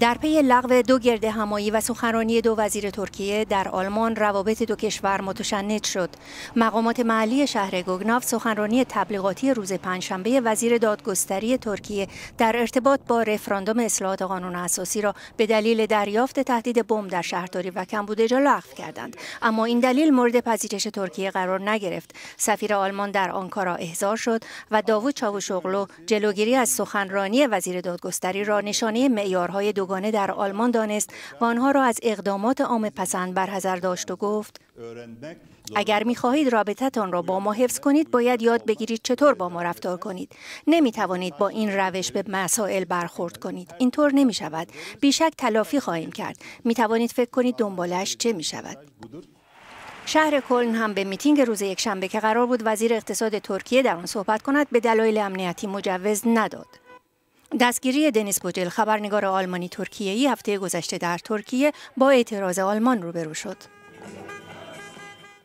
در پی لغو دو گرد همایی و سخنرانی دو وزیر ترکیه در آلمان روابط دو کشور متشنج شد. مقامات محلی شهر گوگناف سخنرانی تبلیغاتی روز پنجشنبه وزیر دادگستری ترکیه در ارتباط با رفراندوم اصلاحات قانون اساسی را به دلیل دریافت تهدید بمب در شهرداری و جا لغو کردند. اما این دلیل مورد پذیرش ترکیه قرار نگرفت. سفیر آلمان در آنکارا احضار شد و داوود چاوشوغلو جلوگیری از سخنرانی وزیر دادگستری را نشانه معیارهای دوگانه در آلمان دانست و آنها را از اقدامات عام پسند برحضر داشت و گفت اگر می خواهید رابطتان را با ما حفظ کنید باید یاد بگیرید چطور با ما رفتار کنید نمی توانید با این روش به مسائل برخورد کنید اینطور نمی شود بیشک تلافی خواهیم کرد می توانید فکر کنید دنبالش چه می شود شهر کلن هم به میتینگ روز یکشنبه که قرار بود وزیر اقتصاد ترکیه در آن صحبت کند به دلایل امنیتی مجوز نداد دستگیری دنیس بوجل خبرنگار آلمانی ترکیه ای هفته گذشته در ترکیه با اعتراض آلمان روبرو شد.